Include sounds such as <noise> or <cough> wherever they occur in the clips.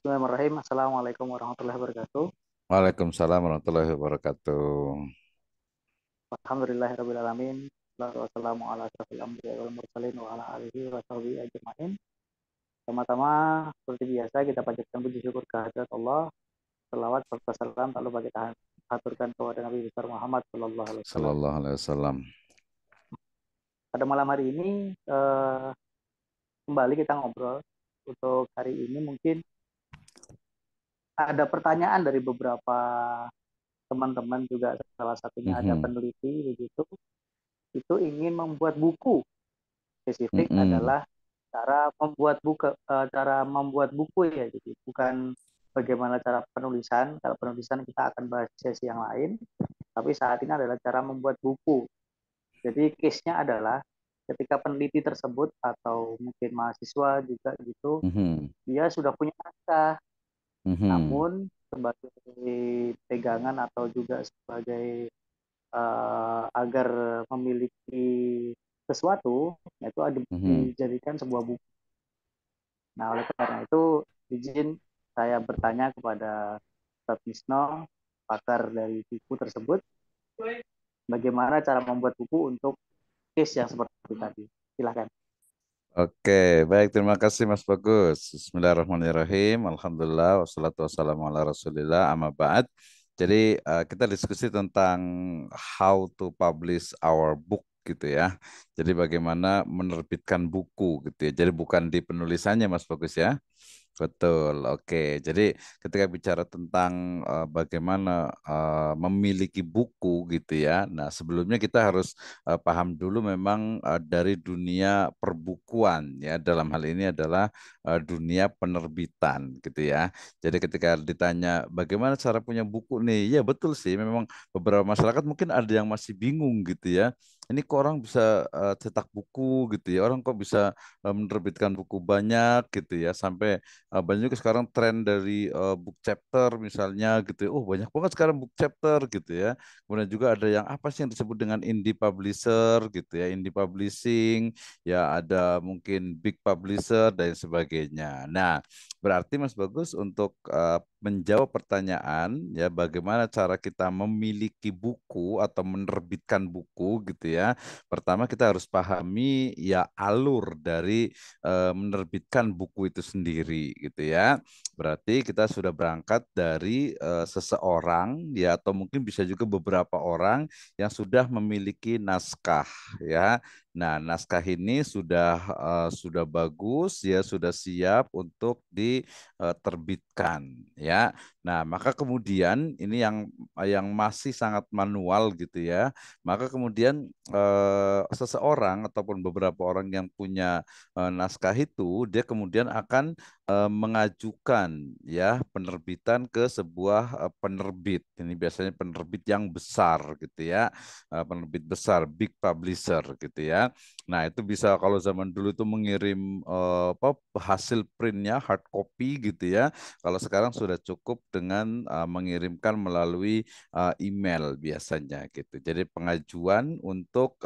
Bismillahirrahmanirrahim. Assalamualaikum warahmatullahi wabarakatuh. Waalaikumsalam warahmatullahi wabarakatuh. Alhamdulillahirrahmanirrahim. Wassalamu warahmatullahi wabarakatuh. anbiya wal Pertama-tama seperti biasa kita panjatkan puji syukur kehadirat Allah. Selawat serta salam tak lupa kita haturkan kepada Nabi besar Muhammad sallallahu alaihi wasallam. Sallallahu alaihi wasallam. Pada malam hari ini eh, kembali kita ngobrol untuk hari ini mungkin ada pertanyaan dari beberapa teman-teman juga salah satunya mm -hmm. ada mm-hmm. peneliti begitu itu ingin membuat buku spesifik mm -hmm. adalah cara membuat buku eh, cara membuat buku ya jadi bukan bagaimana cara penulisan kalau penulisan kita akan bahas sesi yang lain tapi saat ini adalah cara membuat buku jadi case-nya adalah ketika peneliti tersebut atau mungkin mahasiswa juga gitu mm-hmm. dia sudah punya naskah mm-hmm. namun sebagai pegangan atau juga sebagai uh, agar memiliki sesuatu itu ada mm-hmm. dijadikan sebuah buku nah oleh karena itu izin saya bertanya kepada Ustaz Misno pakar dari buku tersebut bagaimana cara membuat buku untuk case yang seperti tadi. Silakan. Oke, baik terima kasih Mas Bagus. Bismillahirrahmanirrahim. Alhamdulillah wassalatu wassalamu ala Rasulillah amma ba'd. Jadi uh, kita diskusi tentang how to publish our book gitu ya. Jadi bagaimana menerbitkan buku gitu ya. Jadi bukan di penulisannya Mas Bagus ya. Betul, oke. Jadi ketika bicara tentang uh, bagaimana uh, memiliki buku gitu ya. Nah, sebelumnya kita harus uh, paham dulu memang uh, dari dunia perbukuan ya. Dalam hal ini adalah uh, dunia penerbitan gitu ya. Jadi ketika ditanya bagaimana cara punya buku nih? Ya betul sih, memang beberapa masyarakat mungkin ada yang masih bingung gitu ya ini kok orang bisa uh, cetak buku gitu ya orang kok bisa uh, menerbitkan buku banyak gitu ya sampai uh, banyak juga sekarang tren dari uh, book chapter misalnya gitu ya. oh banyak banget sekarang book chapter gitu ya kemudian juga ada yang apa sih yang disebut dengan indie publisher gitu ya indie publishing ya ada mungkin big publisher dan sebagainya nah berarti Mas Bagus untuk uh, menjawab pertanyaan ya bagaimana cara kita memiliki buku atau menerbitkan buku gitu ya ya. Pertama kita harus pahami ya alur dari e, menerbitkan buku itu sendiri gitu ya. Berarti kita sudah berangkat dari e, seseorang ya atau mungkin bisa juga beberapa orang yang sudah memiliki naskah ya. Nah, naskah ini sudah uh, sudah bagus ya, sudah siap untuk diterbitkan e, ya. Nah, maka kemudian ini yang yang masih sangat manual gitu ya. Maka kemudian Eh, seseorang ataupun beberapa orang yang punya eh, naskah itu dia kemudian akan Eh, mengajukan ya penerbitan ke sebuah eh, penerbit. Ini biasanya penerbit yang besar gitu ya. Eh, penerbit besar, big publisher gitu ya. Nah, itu bisa kalau zaman dulu itu mengirim apa hasil printnya hard copy gitu ya. Kalau sekarang sudah cukup dengan mengirimkan melalui email biasanya gitu. Jadi pengajuan untuk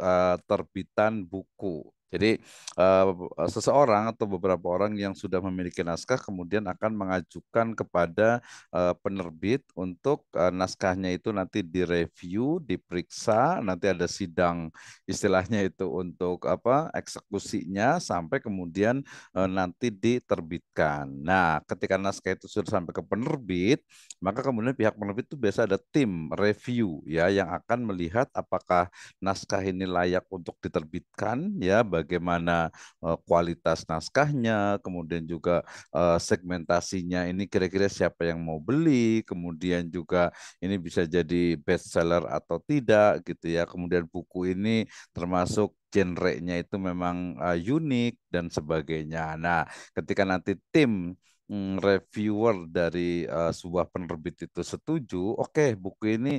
terbitan buku jadi uh, seseorang atau beberapa orang yang sudah memiliki naskah kemudian akan mengajukan kepada uh, penerbit untuk uh, naskahnya itu nanti direview, diperiksa, nanti ada sidang istilahnya itu untuk apa eksekusinya sampai kemudian uh, nanti diterbitkan. Nah, ketika naskah itu sudah sampai ke penerbit, maka kemudian pihak penerbit itu biasa ada tim review ya yang akan melihat apakah naskah ini layak untuk diterbitkan ya bagaimana uh, kualitas naskahnya, kemudian juga uh, segmentasinya ini kira-kira siapa yang mau beli, kemudian juga ini bisa jadi best seller atau tidak gitu ya. Kemudian buku ini termasuk genre-nya itu memang uh, unik dan sebagainya. Nah, ketika nanti tim Mm, reviewer dari uh, sebuah penerbit itu setuju, oke okay, buku ini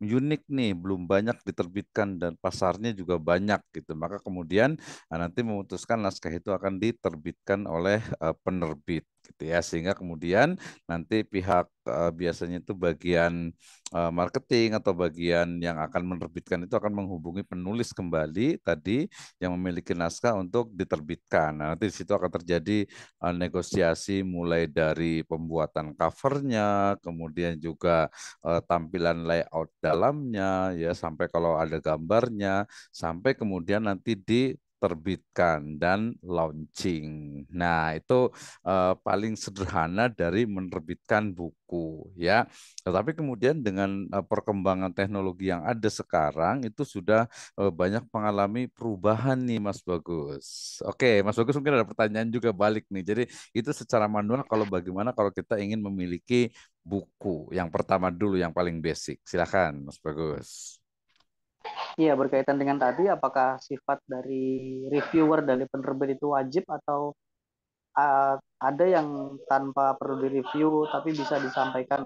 unik nih, belum banyak diterbitkan dan pasarnya juga banyak gitu. Maka kemudian uh, nanti memutuskan naskah itu akan diterbitkan oleh uh, penerbit gitu ya sehingga kemudian nanti pihak uh, biasanya itu bagian uh, marketing atau bagian yang akan menerbitkan itu akan menghubungi penulis kembali tadi yang memiliki naskah untuk diterbitkan. Nah, nanti di situ akan terjadi uh, negosiasi mulai dari pembuatan covernya, kemudian juga uh, tampilan layout dalamnya ya sampai kalau ada gambarnya sampai kemudian nanti di terbitkan dan launching. Nah, itu eh, paling sederhana dari menerbitkan buku ya. Tetapi kemudian dengan eh, perkembangan teknologi yang ada sekarang itu sudah eh, banyak mengalami perubahan nih Mas Bagus. Oke, Mas Bagus mungkin ada pertanyaan juga balik nih. Jadi itu secara manual kalau bagaimana kalau kita ingin memiliki buku yang pertama dulu yang paling basic. Silakan Mas Bagus. Iya, berkaitan dengan tadi, apakah sifat dari reviewer dari penerbit itu wajib atau uh, ada yang tanpa perlu direview tapi bisa disampaikan?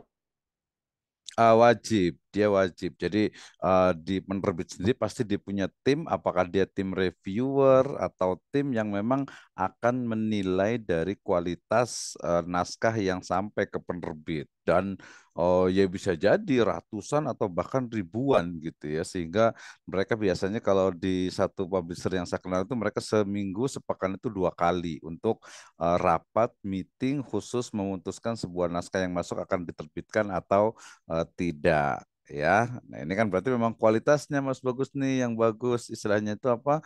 Uh, wajib dia wajib. Jadi uh, di penerbit sendiri pasti dia punya tim, apakah dia tim reviewer atau tim yang memang akan menilai dari kualitas uh, naskah yang sampai ke penerbit dan uh, ya bisa jadi ratusan atau bahkan ribuan gitu ya sehingga mereka biasanya kalau di satu publisher yang saya kenal itu mereka seminggu sepekan itu dua kali untuk uh, rapat meeting khusus memutuskan sebuah naskah yang masuk akan diterbitkan atau uh, tidak ya. Nah, ini kan berarti memang kualitasnya Mas bagus nih yang bagus istilahnya itu apa?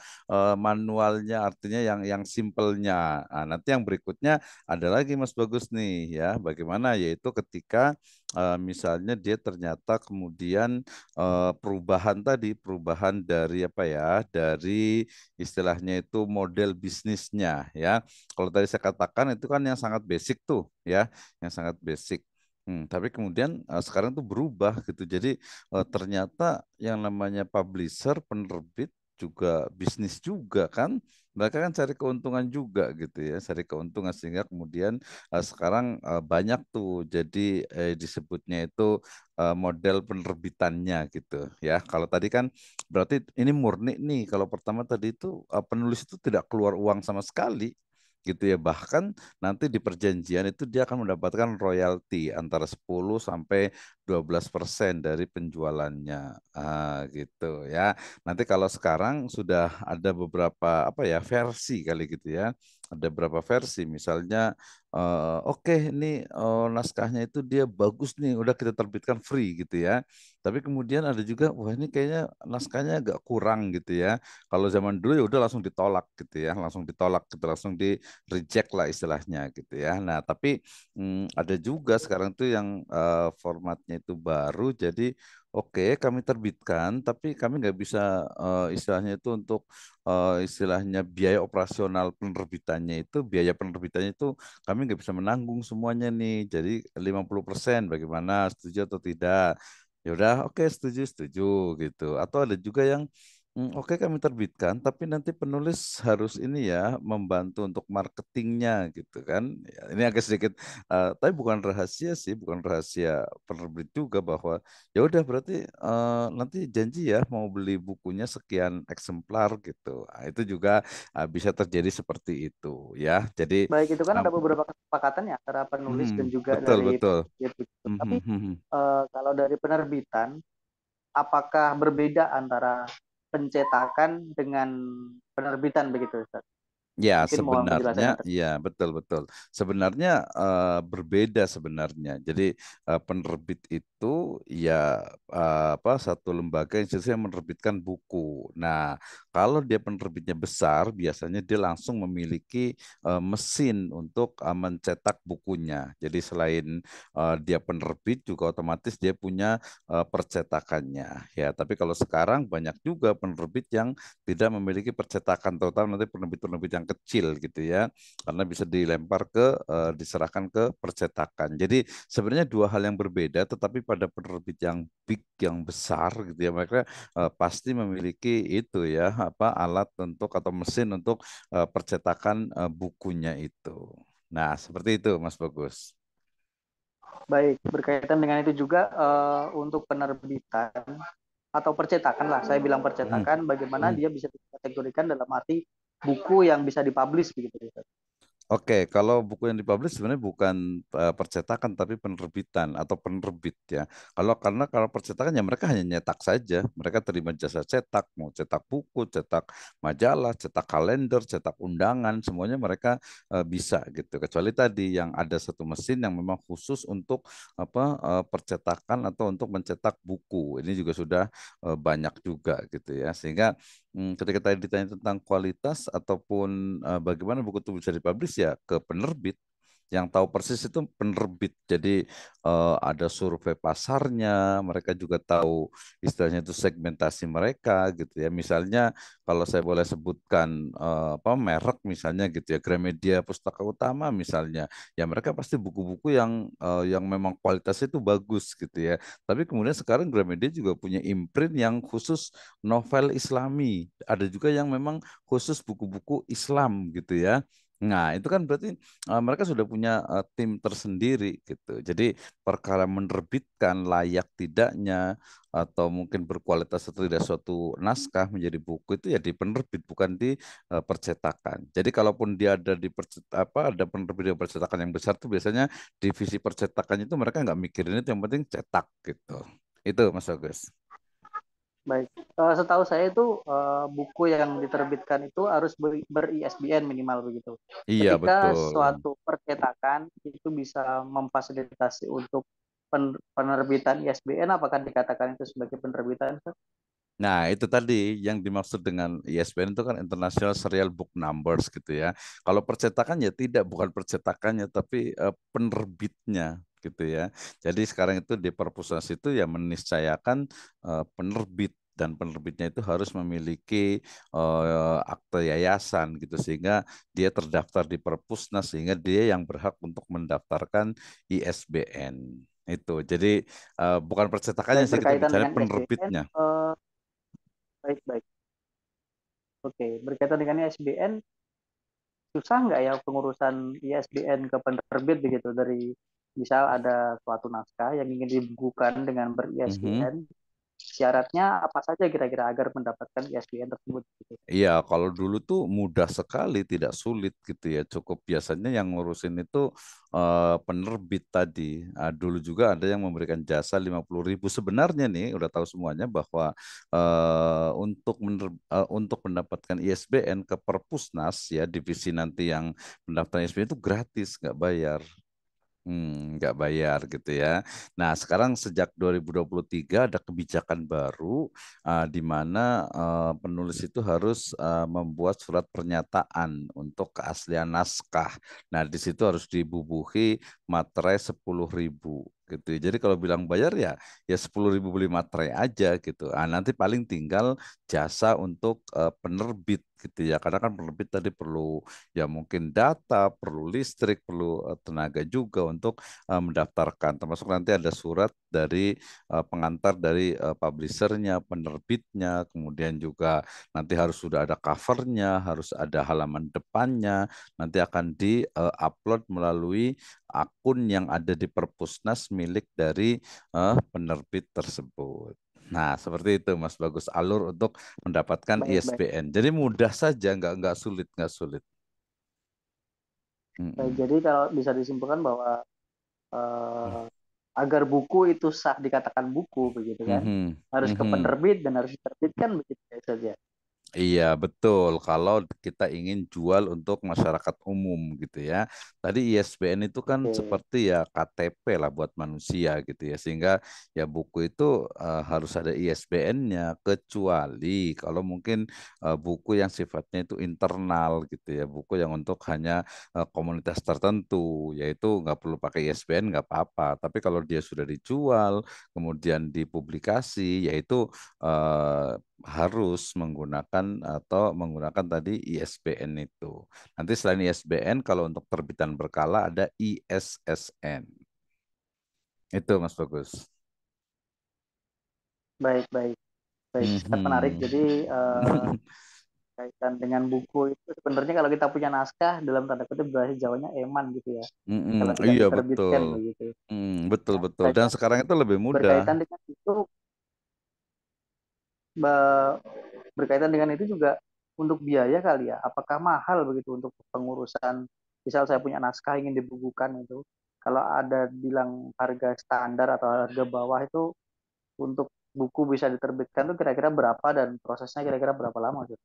manualnya artinya yang yang simpelnya. Nah, nanti yang berikutnya ada lagi Mas bagus nih ya. Bagaimana yaitu ketika misalnya dia ternyata kemudian perubahan tadi perubahan dari apa ya? dari istilahnya itu model bisnisnya ya. Kalau tadi saya katakan itu kan yang sangat basic tuh ya, yang sangat basic Hmm, tapi kemudian uh, sekarang tuh berubah gitu. Jadi uh, ternyata yang namanya publisher, penerbit juga bisnis juga kan. Mereka kan cari keuntungan juga gitu ya, cari keuntungan sehingga kemudian uh, sekarang uh, banyak tuh. Jadi eh, disebutnya itu uh, model penerbitannya gitu ya. Kalau tadi kan berarti ini murni nih. Kalau pertama tadi itu uh, penulis itu tidak keluar uang sama sekali gitu ya bahkan nanti di perjanjian itu dia akan mendapatkan royalti antara 10 sampai 12 persen dari penjualannya ah, gitu ya nanti kalau sekarang sudah ada beberapa apa ya versi kali gitu ya ada berapa versi misalnya uh, oke okay, ini uh, naskahnya itu dia bagus nih udah kita terbitkan free gitu ya tapi kemudian ada juga wah ini kayaknya naskahnya agak kurang gitu ya kalau zaman dulu ya udah langsung ditolak gitu ya langsung ditolak kita gitu, langsung di reject lah istilahnya gitu ya nah tapi hmm, ada juga sekarang tuh yang uh, formatnya itu baru jadi Oke, kami terbitkan, tapi kami nggak bisa uh, istilahnya itu untuk uh, istilahnya biaya operasional penerbitannya itu biaya penerbitannya itu kami nggak bisa menanggung semuanya nih jadi 50% bagaimana setuju atau tidak ya udah oke okay, setuju setuju gitu atau ada juga yang Hmm, oke, kami terbitkan, tapi nanti penulis harus ini ya membantu untuk marketingnya gitu kan. Ya, ini agak sedikit, uh, tapi bukan rahasia sih, bukan rahasia penerbit juga bahwa ya udah berarti uh, nanti janji ya mau beli bukunya sekian eksemplar gitu. Nah, itu juga uh, bisa terjadi seperti itu ya. Jadi baik itu kan um, ada beberapa kesepakatan ya antara penulis hmm, dan juga betul, dari betul. Ya, betul. Gitu. Hmm, tapi -hmm. Tapi hmm, uh, kalau dari penerbitan, apakah berbeda antara pencetakan dengan penerbitan begitu Ustaz. Ya Mungkin sebenarnya ya betul betul. Sebenarnya uh, berbeda sebenarnya. Jadi uh, penerbit itu itu ya apa satu lembaga institusi yang menerbitkan buku. Nah, kalau dia penerbitnya besar, biasanya dia langsung memiliki uh, mesin untuk uh, mencetak bukunya. Jadi selain uh, dia penerbit juga otomatis dia punya uh, percetakannya. Ya, tapi kalau sekarang banyak juga penerbit yang tidak memiliki percetakan total nanti penerbit-penerbit yang kecil gitu ya. Karena bisa dilempar ke uh, diserahkan ke percetakan. Jadi sebenarnya dua hal yang berbeda tetapi pada penerbit yang big yang besar gitu ya mereka uh, pasti memiliki itu ya apa alat untuk atau mesin untuk uh, percetakan uh, bukunya itu. Nah, seperti itu Mas Bagus. Baik, berkaitan dengan itu juga uh, untuk penerbitan atau percetakan lah, saya bilang percetakan hmm. bagaimana hmm. dia bisa dikategorikan dalam arti buku yang bisa dipublish begitu. Oke, kalau buku yang dipublish sebenarnya bukan uh, percetakan tapi penerbitan atau penerbit ya. Kalau karena kalau percetakan ya mereka hanya nyetak saja, mereka terima jasa cetak, mau cetak buku, cetak majalah, cetak kalender, cetak undangan, semuanya mereka uh, bisa gitu. Kecuali tadi yang ada satu mesin yang memang khusus untuk apa uh, percetakan atau untuk mencetak buku. Ini juga sudah uh, banyak juga gitu ya. Sehingga Hmm, ketika tadi ditanya tentang kualitas ataupun uh, bagaimana buku itu bisa dipublish ya ke penerbit yang tahu persis itu penerbit. Jadi uh, ada survei pasarnya, mereka juga tahu istilahnya itu segmentasi mereka gitu ya. Misalnya kalau saya boleh sebutkan uh, apa merek misalnya gitu ya, Gramedia Pustaka Utama misalnya, ya mereka pasti buku-buku yang uh, yang memang kualitasnya itu bagus gitu ya. Tapi kemudian sekarang Gramedia juga punya imprint yang khusus novel Islami. Ada juga yang memang khusus buku-buku Islam gitu ya. Nah, itu kan berarti uh, mereka sudah punya uh, tim tersendiri gitu. Jadi perkara menerbitkan layak tidaknya atau mungkin berkualitas atau tidak suatu naskah menjadi buku itu ya di penerbit bukan di uh, percetakan. Jadi kalaupun dia ada di percet apa ada penerbit dan percetakan yang besar tuh biasanya divisi percetakannya itu mereka nggak mikirin itu yang penting cetak gitu. Itu Mas Agus. Baik. Uh, setahu saya itu uh, buku yang diterbitkan itu harus ber, ber ISBN minimal begitu. Iya Ketika betul. suatu percetakan itu bisa memfasilitasi untuk pen, penerbitan ISBN, apakah dikatakan itu sebagai penerbitan? Nah, itu tadi yang dimaksud dengan ISBN itu kan International Serial Book Numbers gitu ya. Kalau percetakan ya tidak, bukan percetakannya tapi uh, penerbitnya gitu ya. Jadi sekarang itu di perpustakaan itu ya meniscayakan uh, penerbit dan penerbitnya itu harus memiliki uh, akte yayasan gitu sehingga dia terdaftar di Perpusnas sehingga dia yang berhak untuk mendaftarkan ISBN itu. Jadi uh, bukan percetakan yang kita bicara penerbitnya. uh, baik baik. Oke, berkaitan dengan ISBN susah nggak ya pengurusan ISBN ke penerbit begitu dari misal ada suatu naskah yang ingin dibukukan dengan ber ISBN, mm -hmm syaratnya apa saja kira-kira agar mendapatkan ISBN e tersebut? Gitu? Iya, kalau dulu tuh mudah sekali, tidak sulit gitu ya. Cukup biasanya yang ngurusin itu uh, penerbit tadi. Uh, dulu juga ada yang memberikan jasa lima puluh ribu. Sebenarnya nih, udah tahu semuanya bahwa uh, untuk uh, untuk mendapatkan ISBN e ke Perpusnas ya divisi nanti yang pendaftaran e ISBN itu gratis, nggak bayar. Hmm, bayar gitu ya. Nah, sekarang sejak 2023 ada kebijakan baru uh, di mana uh, penulis itu harus uh, membuat surat pernyataan untuk keaslian naskah. Nah, di situ harus dibubuhi materai sepuluh ribu gitu. Jadi kalau bilang bayar ya ya 10.000 beli materai aja gitu. Ah nanti paling tinggal jasa untuk uh, penerbit gitu ya. Karena kan penerbit tadi perlu ya mungkin data, perlu listrik, perlu uh, tenaga juga untuk uh, mendaftarkan. Termasuk nanti ada surat dari uh, pengantar dari uh, publishernya, penerbitnya, kemudian juga nanti harus sudah ada covernya, harus ada halaman depannya, nanti akan di uh, upload melalui akun yang ada di Perpusnas milik dari uh, penerbit tersebut. Nah, seperti itu Mas Bagus alur untuk mendapatkan baik, ISBN. Baik. E jadi mudah saja, nggak nggak sulit, nggak sulit. Baik, mm jadi kalau bisa disimpulkan bahwa uh, agar buku itu sah dikatakan buku begitu kan mm -hmm. harus mm-hmm. ke penerbit dan harus diterbitkan begitu saja Iya, betul. Kalau kita ingin jual untuk masyarakat umum gitu ya. Tadi ISBN itu kan seperti ya KTP lah buat manusia gitu ya. Sehingga ya buku itu uh, harus ada ISBN-nya kecuali kalau mungkin uh, buku yang sifatnya itu internal gitu ya. Buku yang untuk hanya uh, komunitas tertentu yaitu nggak perlu pakai ISBN nggak apa-apa. Tapi kalau dia sudah dijual kemudian dipublikasi yaitu uh, harus menggunakan atau menggunakan tadi ISBN itu. Nanti selain ISBN kalau untuk terbitan berkala ada ISSN. Itu Mas Bagus. Baik, baik. Baik, mm -hmm. menarik. Jadi uh, <laughs> kaitan dengan buku itu sebenarnya kalau kita punya naskah dalam tanda kutip bahasa Jawanya eman gitu ya. Mm -hmm. iya betul. Gitu. Mm, betul nah, betul. Dan sekarang itu lebih mudah. Berkaitan dengan itu berkaitan dengan itu juga untuk biaya kali ya. Apakah mahal begitu untuk pengurusan? Misal saya punya naskah ingin dibukukan itu, kalau ada bilang harga standar atau harga bawah itu untuk buku bisa diterbitkan itu kira-kira berapa dan prosesnya kira-kira berapa lama gitu?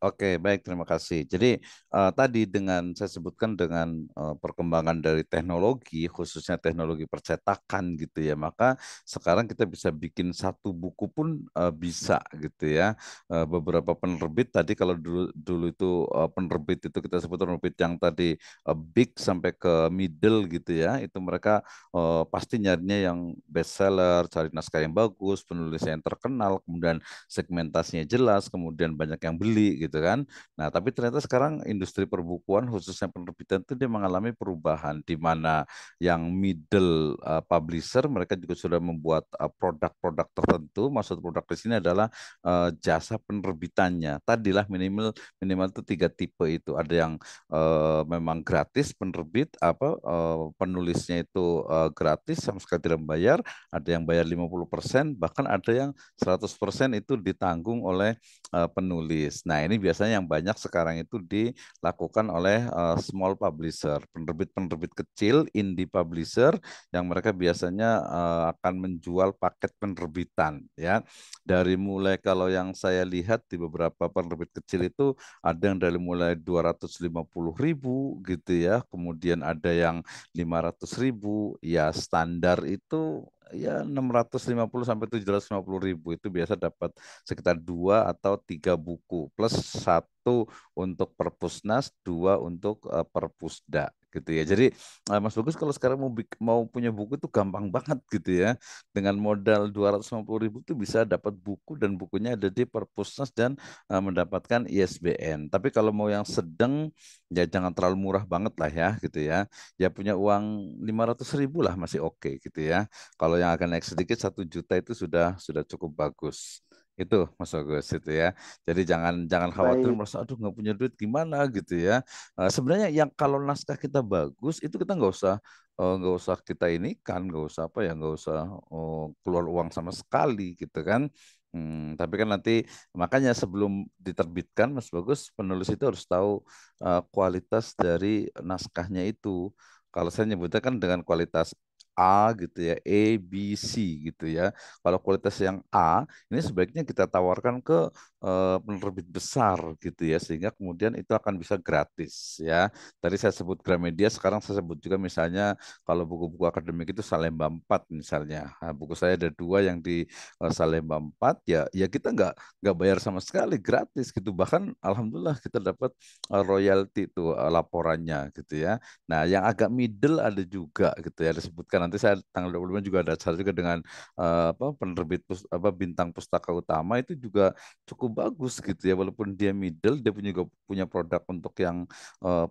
Oke, baik, terima kasih. Jadi uh, tadi dengan saya sebutkan dengan uh, perkembangan dari teknologi, khususnya teknologi percetakan gitu ya, maka sekarang kita bisa bikin satu buku pun uh, bisa gitu ya. Uh, beberapa penerbit tadi kalau dulu dulu itu uh, penerbit itu kita sebut penerbit yang tadi uh, big sampai ke middle gitu ya, itu mereka uh, pasti nyarinya yang bestseller, cari naskah yang bagus, penulisnya yang terkenal, kemudian segmentasinya jelas, kemudian banyak yang beli gitu gitu kan. Nah, tapi ternyata sekarang industri perbukuan khususnya penerbitan itu dia mengalami perubahan di mana yang middle uh, publisher mereka juga sudah membuat eh, produk-produk uh, tertentu. Maksud produk di sini adalah uh, jasa penerbitannya. Tadilah minimal minimal itu tiga tipe itu. Ada yang uh, memang gratis penerbit apa uh, penulisnya itu uh, gratis sama sekali tidak membayar, ada yang bayar 50%, bahkan ada yang 100% itu ditanggung oleh uh, penulis. Nah, ini biasanya yang banyak sekarang itu dilakukan oleh uh, small publisher, penerbit-penerbit kecil, indie publisher yang mereka biasanya uh, akan menjual paket penerbitan ya. Dari mulai kalau yang saya lihat di beberapa penerbit kecil itu ada yang dari mulai 250 ribu gitu ya, kemudian ada yang 500 ribu, ya standar itu ya 650 sampai 750 ribu itu biasa dapat sekitar dua atau tiga buku plus satu untuk perpusnas, dua untuk eh, perpusda gitu ya. Jadi ah, Mas Bagus kalau sekarang mau mau punya buku itu gampang banget gitu ya. Dengan modal 250 ribu itu bisa dapat buku dan bukunya ada di Perpusnas dan uh, mendapatkan ISBN. Tapi kalau mau yang sedang ya jangan terlalu murah banget lah ya gitu ya. Ya punya uang 500 ribu lah masih oke okay, gitu ya. Kalau yang akan naik sedikit satu juta itu sudah sudah cukup bagus itu Mas Agus itu ya. Jadi jangan jangan khawatir Baik. merasa aduh nggak punya duit gimana gitu ya. Nah, sebenarnya yang kalau naskah kita bagus itu kita nggak usah eh, nggak uh, usah kita ini kan nggak usah apa ya nggak usah uh, keluar uang sama sekali gitu kan. Hmm, tapi kan nanti makanya sebelum diterbitkan Mas Bagus penulis itu harus tahu uh, kualitas dari naskahnya itu. Kalau saya nyebutnya kan dengan kualitas A gitu ya, A, B, C gitu ya. Kalau kualitas yang A, ini sebaiknya kita tawarkan ke uh, penerbit besar gitu ya, sehingga kemudian itu akan bisa gratis ya. Tadi saya sebut Gramedia, sekarang saya sebut juga misalnya kalau buku-buku akademik itu Salemba 4 misalnya. Nah, buku saya ada dua yang di uh, Salemba 4 ya, ya kita nggak nggak bayar sama sekali, gratis gitu. Bahkan alhamdulillah kita dapat uh, royalti itu uh, laporannya gitu ya. Nah, yang agak middle ada juga gitu ya, disebutkan nanti saya tanggal 25 juga ada acara juga dengan uh, apa penerbit pus, apa bintang pustaka utama itu juga cukup bagus gitu ya walaupun dia middle dia punya juga punya produk untuk yang uh,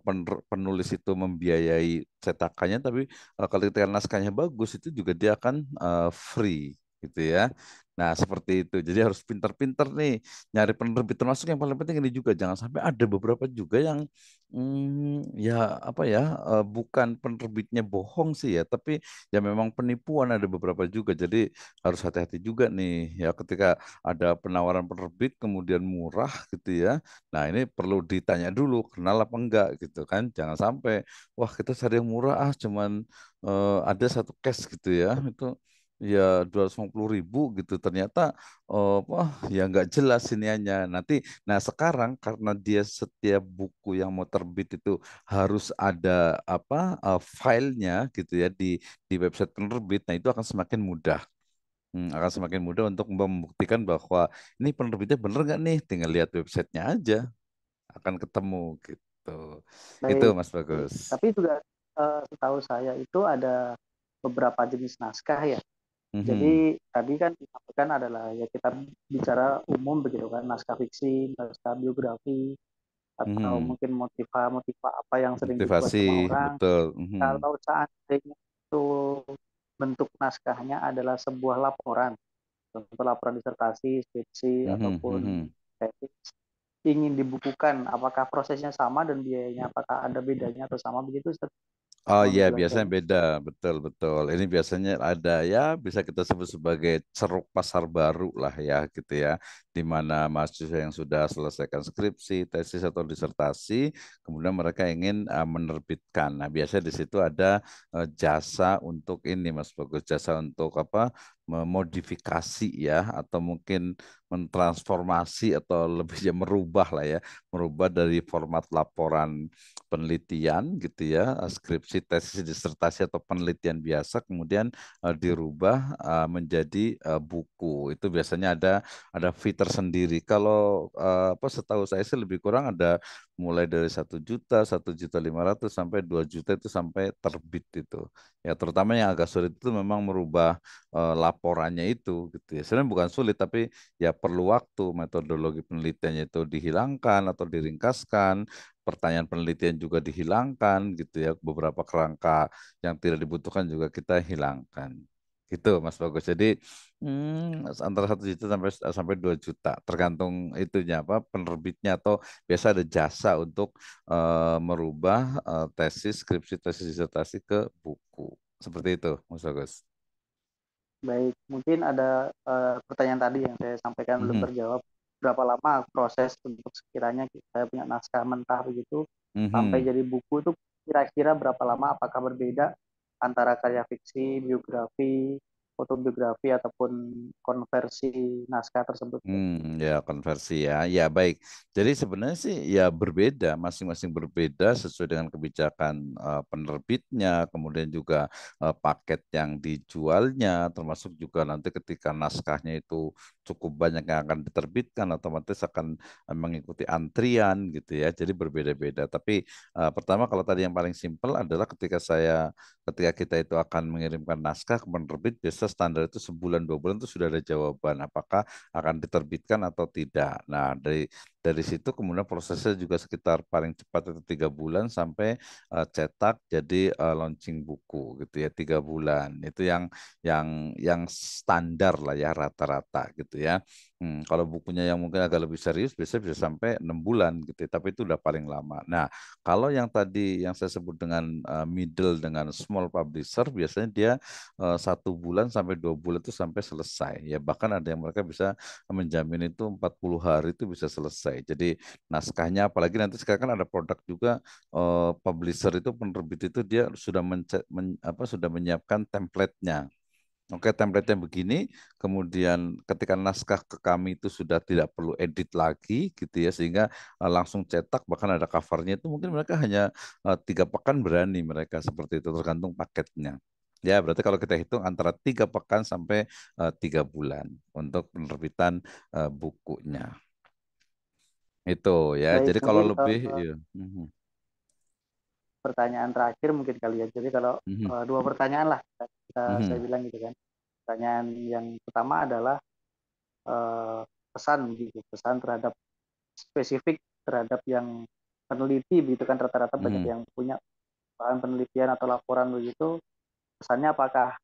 penulis itu membiayai cetakannya tapi uh, kalau naskahnya bagus itu juga dia akan uh, free gitu ya. Nah, seperti itu. Jadi harus pintar-pintar nih nyari penerbit termasuk yang paling penting ini juga jangan sampai ada beberapa juga yang hmm, ya apa ya eh, bukan penerbitnya bohong sih ya, tapi ya memang penipuan ada beberapa juga. Jadi harus hati-hati juga nih ya ketika ada penawaran penerbit kemudian murah gitu ya. Nah, ini perlu ditanya dulu kenal apa enggak gitu kan. Jangan sampai wah kita cari yang murah ah cuman eh, ada satu case gitu ya. Itu ya 250 ribu gitu ternyata oh, apa ya nggak jelas siniannya nanti nah sekarang karena dia setiap buku yang mau terbit itu harus ada apa uh, filenya gitu ya di di website penerbit nah itu akan semakin mudah hmm, akan semakin mudah untuk membuktikan bahwa ini penerbitnya bener nggak nih tinggal lihat websitenya aja akan ketemu gitu, gitu Baik. itu mas bagus tapi juga uh, setahu saya itu ada beberapa jenis naskah ya hmm Jadi mhm. tadi kan disampaikan adalah ya kita bicara umum begitu kan naskah fiksi, naskah biografi atau mm-hmm. mungkin motiva motiva apa yang sering Motivasi, dibuat sama orang. Betul. Mm-hmm. Kalau seandainya itu bentuk naskahnya adalah sebuah laporan, contoh laporan disertasi, skripsi mm-hmm. ataupun mhm. tesis ingin dibukukan, apakah prosesnya sama dan biayanya apakah ada bedanya atau sama begitu? Oh iya, biasanya beda, betul betul. Ini biasanya ada ya bisa kita sebut sebagai ceruk pasar baru lah ya gitu ya di mana mahasiswa yang sudah selesaikan skripsi, tesis atau disertasi, kemudian mereka ingin uh, menerbitkan. Nah, biasanya di situ ada uh, jasa untuk ini Mas Bagus, jasa untuk apa? memodifikasi ya atau mungkin mentransformasi atau <laughs> lebihnya merubah lah ya merubah dari format laporan penelitian gitu ya eh, skripsi tesis disertasi atau penelitian biasa kemudian uh, dirubah uh, menjadi uh, buku itu biasanya ada ada fitur tersendiri. Kalau uh, apa setahu saya sih lebih kurang ada mulai dari satu juta, satu juta lima ratus sampai dua juta itu sampai terbit itu. Ya terutama yang agak sulit itu memang merubah uh, laporannya itu gitu ya. Sebenarnya bukan sulit tapi ya perlu waktu metodologi penelitiannya itu dihilangkan atau diringkaskan pertanyaan penelitian juga dihilangkan gitu ya beberapa kerangka yang tidak dibutuhkan juga kita hilangkan gitu Mas Bagus. Jadi hmm, antara satu juta sampai sampai dua juta tergantung itunya apa penerbitnya atau biasa ada jasa untuk uh, merubah uh, tesis skripsi tesis disertasi ke buku. Seperti itu Mas Bagus. Baik, mungkin ada uh, pertanyaan tadi yang saya sampaikan belum mm -hmm. terjawab. Berapa lama proses untuk sekiranya saya punya naskah mentah begitu -hmm. sampai jadi buku itu kira-kira berapa lama apakah berbeda antara karya fiksi, biografi, autobiografi ataupun konversi naskah tersebut. Hmm, ya konversi ya, ya baik. Jadi sebenarnya sih ya berbeda, masing-masing berbeda sesuai dengan kebijakan uh, penerbitnya, kemudian juga uh, paket yang dijualnya, termasuk juga nanti ketika naskahnya itu cukup banyak yang akan diterbitkan otomatis akan eh, mengikuti antrian gitu ya jadi berbeda-beda tapi uh, pertama kalau tadi yang paling simpel adalah ketika saya ketika kita itu akan mengirimkan naskah ke penerbit biasa standar itu sebulan dua bulan itu sudah ada jawaban apakah akan diterbitkan atau tidak nah dari dari situ kemudian prosesnya juga sekitar paling cepat itu tiga bulan sampai uh, cetak jadi uh, launching buku gitu ya tiga bulan itu yang yang yang standar lah ya rata-rata gitu Gitu ya. Hmm, kalau bukunya yang mungkin agak lebih serius biasanya bisa sampai enam bulan gitu, ya, tapi itu udah paling lama. Nah, kalau yang tadi yang saya sebut dengan uh, middle dengan small publisher biasanya dia uh, satu bulan sampai dua bulan itu sampai selesai. Ya bahkan ada yang mereka bisa menjamin itu 40 hari itu bisa selesai. Jadi naskahnya apalagi nanti sekarang kan ada produk juga uh, publisher itu penerbit itu dia sudah men, apa sudah menyiapkan template-nya. Oke, template-nya begini, kemudian ketika naskah ke kami itu sudah tidak perlu edit lagi gitu ya, sehingga eh, langsung cetak, bahkan ada covernya itu mungkin mereka hanya eh, tiga pekan berani mereka seperti itu, tergantung paketnya. Ya, berarti kalau kita hitung antara tiga pekan sampai eh, tiga bulan untuk penerbitan bukunya. Itu ya, Baik, jadi kalau lebih... ya pertanyaan terakhir mungkin kali ya. Jadi kalau mm -hmm. dua pertanyaan lah kita mm -hmm. saya bilang gitu kan. Pertanyaan yang pertama adalah uh, pesan gitu, pesan terhadap spesifik terhadap yang peneliti begitu kan rata-rata mm -hmm. banyak mhm. yang punya bahan penelitian atau laporan begitu. Pesannya apakah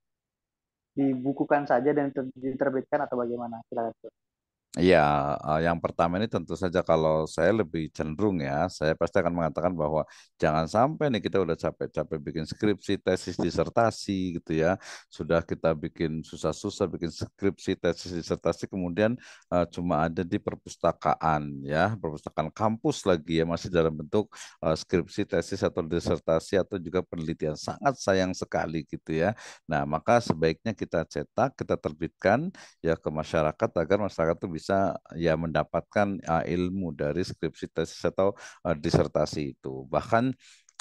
dibukukan saja dan diterbitkan atau bagaimana? Silakan. Iya, eh, yang pertama ini tentu saja kalau saya lebih cenderung ya, saya pasti akan mengatakan bahwa jangan sampai nih kita udah capek-capek bikin skripsi, tesis, disertasi gitu ya. Sudah kita bikin susah-susah bikin skripsi, tesis, disertasi kemudian uh, cuma ada di perpustakaan ya, perpustakaan kampus lagi ya masih dalam bentuk uh, skripsi, tesis atau disertasi atau juga penelitian. Sangat sayang sekali gitu ya. Nah, maka sebaiknya kita cetak, kita terbitkan ya ke masyarakat agar masyarakat tuh bisa bisa ya mendapatkan ah, ilmu dari skripsi tesis atau ah, disertasi itu. Bahkan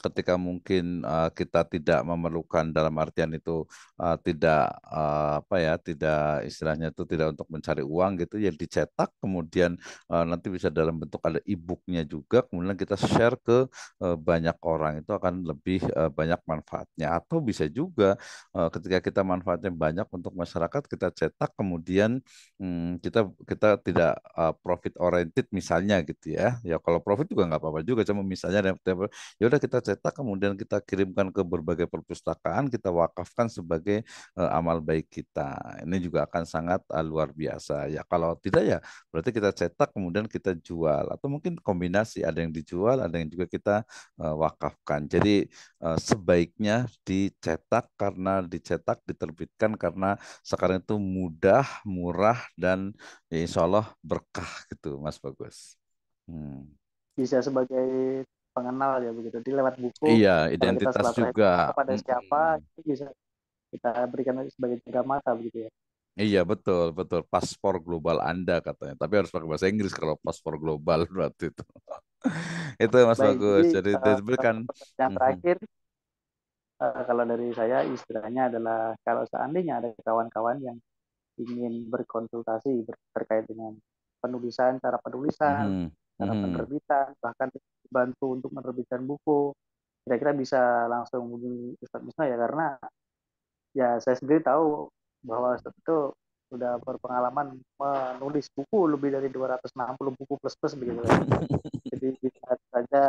ketika mungkin uh, kita tidak memerlukan dalam artian itu uh, tidak uh, apa ya tidak istilahnya itu tidak untuk mencari uang gitu ya dicetak kemudian uh, nanti bisa dalam bentuk ada e-booknya juga kemudian kita share ke uh, banyak orang itu akan lebih uh, banyak manfaatnya atau bisa juga uh, ketika kita manfaatnya banyak untuk masyarakat kita cetak kemudian hmm, kita kita tidak uh, profit oriented misalnya gitu ya ya kalau profit juga nggak apa-apa juga cuma misalnya ya udah kita cetak cetak kemudian kita kirimkan ke berbagai perpustakaan kita wakafkan sebagai uh, amal baik kita ini juga akan sangat uh, luar biasa ya kalau tidak ya berarti kita cetak kemudian kita jual atau mungkin kombinasi ada yang dijual ada yang juga kita uh, wakafkan jadi uh, sebaiknya dicetak karena dicetak diterbitkan karena sekarang itu mudah murah dan ya insya Allah berkah gitu Mas Bagus. Hmm. Bisa sebagai pengenal ya begitu di lewat buku iya identitas kita juga kepada siapa hmm. itu bisa kita berikan sebagai jaga mata begitu ya Iya betul betul paspor global Anda katanya tapi harus pakai bahasa Inggris kalau paspor global <laughs> berarti itu itu Mas Baik, Bagus jadi uh, diberikan yang terakhir uh, kalau dari saya istilahnya adalah kalau seandainya ada kawan-kawan yang ingin berkonsultasi ber terkait dengan penulisan cara penulisan hmm. cara mm-hmm. penerbitan bahkan bantu untuk menerbitkan buku kira-kira bisa langsung hubungi Ustadz Musnah ya karena ya saya sendiri tahu bahwa Ustadz itu sudah berpengalaman menulis buku lebih dari 260 buku plus plus begitu <laughs> jadi bisa saja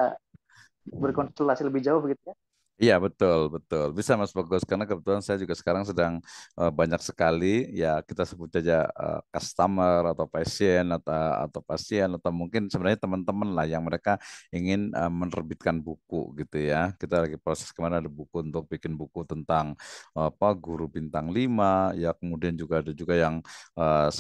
berkonsultasi lebih jauh begitu ya Iya betul betul bisa Mas Bagus karena kebetulan saya juga sekarang sedang uh, banyak sekali ya kita sebut saja uh, customer atau pasien atau atau pasien atau mungkin sebenarnya teman-teman lah yang mereka ingin uh, menerbitkan buku gitu ya kita lagi proses kemana ada buku untuk bikin buku tentang uh, apa guru bintang 5 ya kemudian juga ada juga yang uh,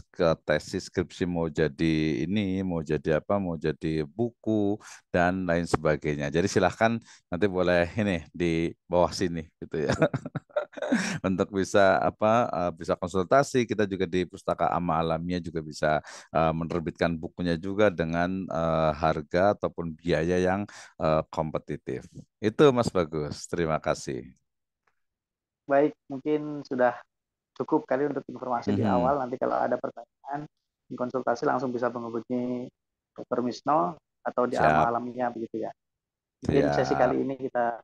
tesis skripsi mau jadi ini mau jadi apa mau jadi buku dan lain sebagainya jadi silahkan nanti boleh ini di di bawah sini gitu ya. <laughs> Untuk bisa apa eh, bisa konsultasi, kita juga di Pustaka Ama Alamnya juga bisa eh, menerbitkan bukunya juga dengan eh, harga ataupun biaya yang kompetitif. Itu Mas Bagus. Terima kasih. Baik, mungkin sudah cukup kali untuk informasi mm -hmm. di mhm. awal. Nanti kalau ada pertanyaan, konsultasi langsung bisa menghubungi Dr. Misno atau di Siap. alam alamnya begitu ya. Mungkin Siap. sesi kali ini kita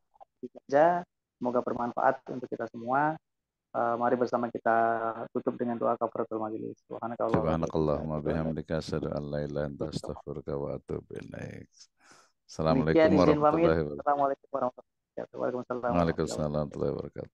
saja. Semoga bermanfaat untuk kita semua. Uh, mari bersama kita tutup dengan doa kafaratul majelis. Subhanakallah. Subhanakallahumma bihamdika asyhadu an la ilaha illa anta astaghfiruka wa atubu ilaik. Assalamualaikum warahmatullahi wabarakatuh. Assalamualaikum warahmatullahi wabarakatuh. Waalaikumsalam warahmatullahi wabarakatuh.